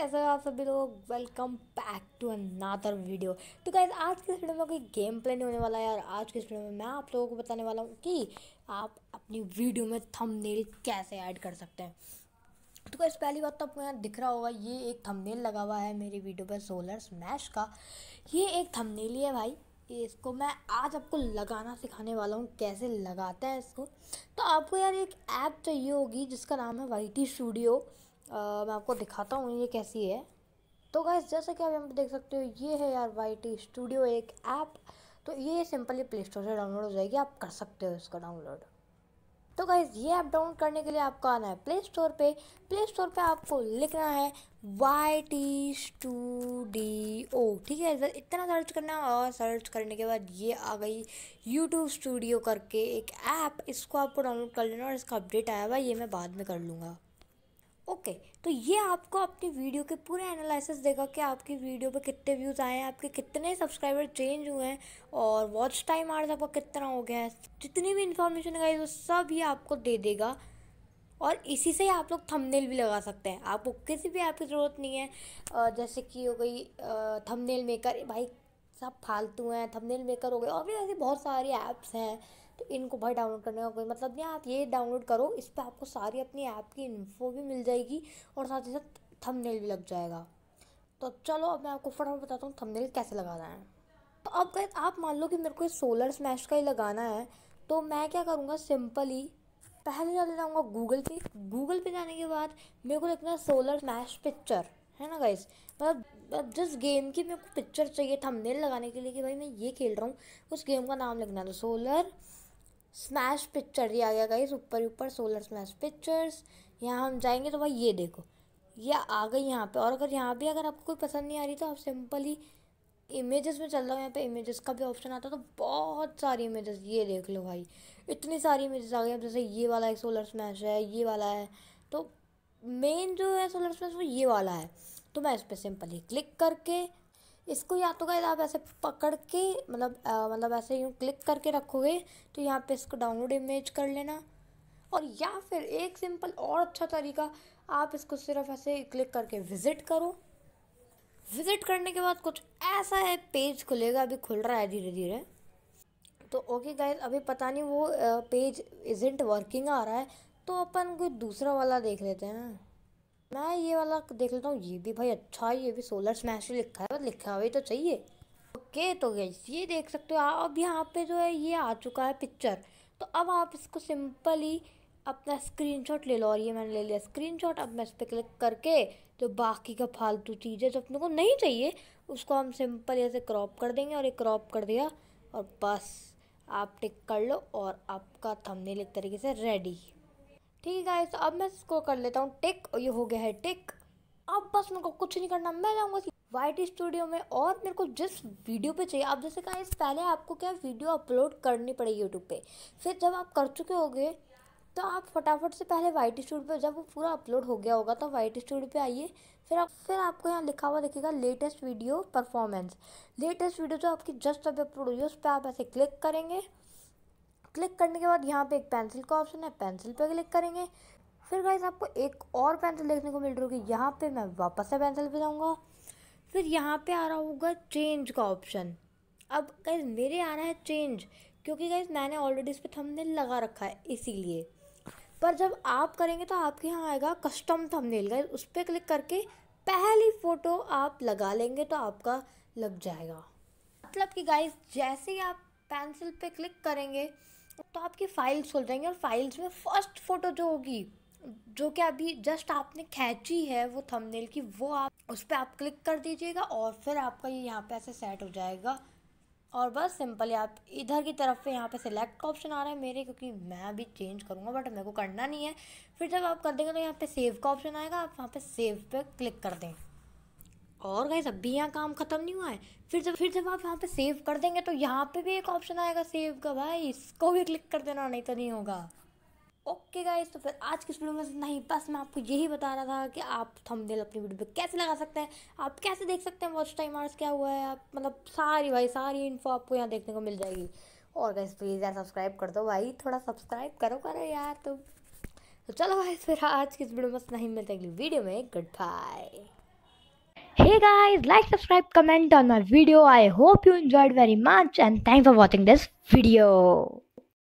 कैसे हो आप सभी लोग welcome back to another video तो गाइज आज के वीडियो में कोई गेम प्ले नहीं होने वाला है यार आज के वीडियो में मैं आप लोगों को बताने वाला हूँ कि आप अपनी वीडियो में थंबनेल कैसे ऐड कर सकते हैं तो गाइज पहली बात तो आपको यहाँ दिख रहा होगा ये एक थंबनेल लगा हुआ है मेरी वीडियो पर सोलर स्मैश का ये एक थंबनेल ही है भाई इसको मैं आज आपको लगाना सिखाने वाला हूँ कैसे लगाते हैं इसको तो आपको यार एक ऐप चाहिए होगी जिसका नाम है वाई स्टूडियो आ, मैं आपको दिखाता हूँ ये कैसी है तो गैस जैसा कि आप यहाँ पर देख सकते हो ये है यार वाई टी स्टूडियो एक ऐप तो ये सिंपली प्ले स्टोर से डाउनलोड हो जाएगी आप कर सकते हो इसका डाउनलोड तो गाइज ये ऐप डाउनलोड करने के लिए आपको आना है प्ले स्टोर पे प्ले स्टोर पे आपको लिखना है वाई टी स्टूडियो ठीक है इधर इतना सर्च करना है और सर्च करने के बाद ये आ गई यूट्यूब स्टूडियो करके एक ऐप इसको आपको डाउनलोड कर लेना और इसका अपडेट आया हुआ ये मैं बाद में कर लूँगा ओके तो ये आपको अपनी वीडियो के पूरे एनालिसिस देगा कि आपकी वीडियो पे कितने व्यूज़ आए हैं आपके कितने सब्सक्राइबर चेंज हुए हैं और वॉच टाइम आर्स आपका कितना हो गया है जितनी भी इन्फॉर्मेशन है वो सब ये आपको दे देगा और इसी से ही आप लोग थंबनेल भी लगा सकते हैं आपको किसी भी ऐप की ज़रूरत नहीं है जैसे कि हो गई थंबनेल मेकर भाई सब फालतू हैं थंबनेल मेकर हो गए और भी ऐसी बहुत सारी ऐप्स हैं तो इनको भाई डाउनलोड करने का कोई मतलब नहीं आप ये डाउनलोड करो इस पर आपको सारी अपनी ऐप की इन्फो भी मिल जाएगी और साथ ही साथ थंबनेल भी लग जाएगा तो चलो अब मैं आपको फटाफट बताता हूँ थंबनेल कैसे लगाना है तो अब गए आप मान लो कि मेरे को सोलर स्मैश का ही लगाना है तो मैं क्या करूँगा सिंपली पहले जाते जाऊँगा गूगल पे गूगल पे जाने के बाद मेरे को लिखना है सोलर स्मैश पिक्चर है ना गाइस मतलब, मतलब जिस गेम की मेरे को पिक्चर चाहिए थंबनेल लगाने के लिए कि भाई मैं ये खेल रहा हूँ उस गेम का नाम लिखना है तो सोलर स्मैश पिक्चर दिया आ गया गाइस ऊपर ऊपर सोलर स्मैश पिक्चर्स यहाँ हम जाएंगे तो भाई ये देखो ये आ गई यहाँ पे और अगर यहाँ भी अगर आपको कोई पसंद नहीं आ रही तो आप सिंपली इमेजेस में चल रहा हूँ यहाँ पे इमेजेस का भी ऑप्शन आता है तो बहुत सारी इमेजेस ये देख लो भाई इतनी सारी इमेजेस आ गई अब जैसे ये वाला एक सोलर स्मैश है ये वाला है तो मेन जो है सोलर स्मैश वो ये वाला है तो मैं इस पर सिंपली क्लिक करके इसको या तो गैस आप ऐसे पकड़ के मतलब आ, मतलब ऐसे यूँ क्लिक करके रखोगे तो यहाँ पे इसको डाउनलोड इमेज कर लेना और या फिर एक सिंपल और अच्छा तरीका आप इसको सिर्फ ऐसे क्लिक करके विज़िट करो विज़िट करने के बाद कुछ ऐसा है पेज खुलेगा अभी खुल रहा है धीरे धीरे तो ओके गाइज अभी पता नहीं वो पेज इजेंट वर्किंग आ रहा है तो अपन कोई दूसरा वाला देख लेते हैं मैं ये वाला देख लेता हूँ ये भी भाई अच्छा है ये भी सोलर स्मैश लिखा है लिखा हुआ तो चाहिए ओके तो गैस ये देख सकते हो अब यहाँ पे जो है ये आ चुका है पिक्चर तो अब आप इसको सिंपली अपना स्क्रीनशॉट ले लो और ये मैंने ले लिया स्क्रीनशॉट अब मैं इस पर क्लिक करके जो बाकी का फालतू चीज़ है जो अपने को नहीं चाहिए उसको हम सिंपल ऐसे क्रॉप कर देंगे और ये क्रॉप कर दिया और बस आप टिक कर लो और आपका थंबनेल एक तरीके से रेडी ठीक है गाइस तो अब मैं इसको कर लेता हूँ टिक और ये हो गया है टिक अब बस मेरे को कुछ नहीं करना मैं जाऊँगा वाइट स्टूडियो में और मेरे को जिस वीडियो पे चाहिए आप जैसे कहा पहले आपको क्या वीडियो अपलोड करनी पड़ेगी यूट्यूब पे फिर जब आप कर चुके होगे तो आप फटाफट से पहले वाइट स्टूडियो पे जब वो पूरा अपलोड हो गया होगा तो वाइट स्टूडियो पे आइए फिर आप फिर आपको यहाँ लिखा हुआ दिखेगा latest video performance latest video जो आपकी जस्ट अभी अपलोड हुई है उस पर आप ऐसे क्लिक करेंगे क्लिक करने के बाद यहाँ पे एक पेंसिल का ऑप्शन है पेंसिल पे क्लिक करेंगे फिर गाइज आपको एक और पेंसिल देखने को मिल रही होगी यहाँ पे मैं वापस से पेंसिल पे जाऊँगा फिर यहाँ पे आ रहा होगा चेंज का ऑप्शन अब गाइज मेरे आ रहा है चेंज क्योंकि गाइज मैंने ऑलरेडी इस पर थंबनेल लगा रखा है इसीलिए पर जब आप करेंगे तो आपके यहाँ आएगा कस्टम थंबनेल गाइज उस पर क्लिक करके पहली फ़ोटो आप लगा लेंगे तो आपका लग जाएगा मतलब कि गाइज जैसे ही आप पेंसिल पे क्लिक करेंगे तो आपकी फाइल्स खुल जाएंगी और फाइल्स में फर्स्ट फ़ोटो जो होगी जो कि अभी जस्ट आपने खींची है वो थंबनेल की वो आप उस पर आप क्लिक कर दीजिएगा और फिर आपका ये यहाँ पे ऐसे सेट हो जाएगा और बस सिंपली आप इधर की तरफ पे यहाँ पे सिलेक्ट का ऑप्शन आ रहा है मेरे क्योंकि मैं अभी चेंज करूँगा बट मेरे को करना नहीं है फिर जब आप कर देंगे तो यहाँ पे सेव का ऑप्शन आएगा आप वहाँ पे सेव पे क्लिक कर दें और गाइज अभी यहाँ काम ख़त्म नहीं हुआ है फिर जब फिर जब आप यहाँ पे सेव कर देंगे तो यहाँ पे भी एक ऑप्शन आएगा सेव का भाई इसको भी क्लिक कर देना नहीं तो नहीं होगा ओके गाइस तो फिर आज की वीडियो में नहीं बस मैं आपको यही बता रहा था कि आप थंबनेल अपनी वीडियो पे कैसे लगा सकते हैं आप कैसे देख सकते हैं वॉच टाइम आवर्स क्या हुआ है आप मतलब सारी भाई सारी इन्फो आपको यहाँ देखने को मिल जाएगी और गाइज प्लीज़ यार सब्सक्राइब कर दो भाई थोड़ा सब्सक्राइब करो करो यार तो तो चलो भाई फिर आज की वीडियो में नहीं मिलते अगली वीडियो में good bye hey guys like subscribe comment on my video i hope you enjoyed very much and thanks for watching this video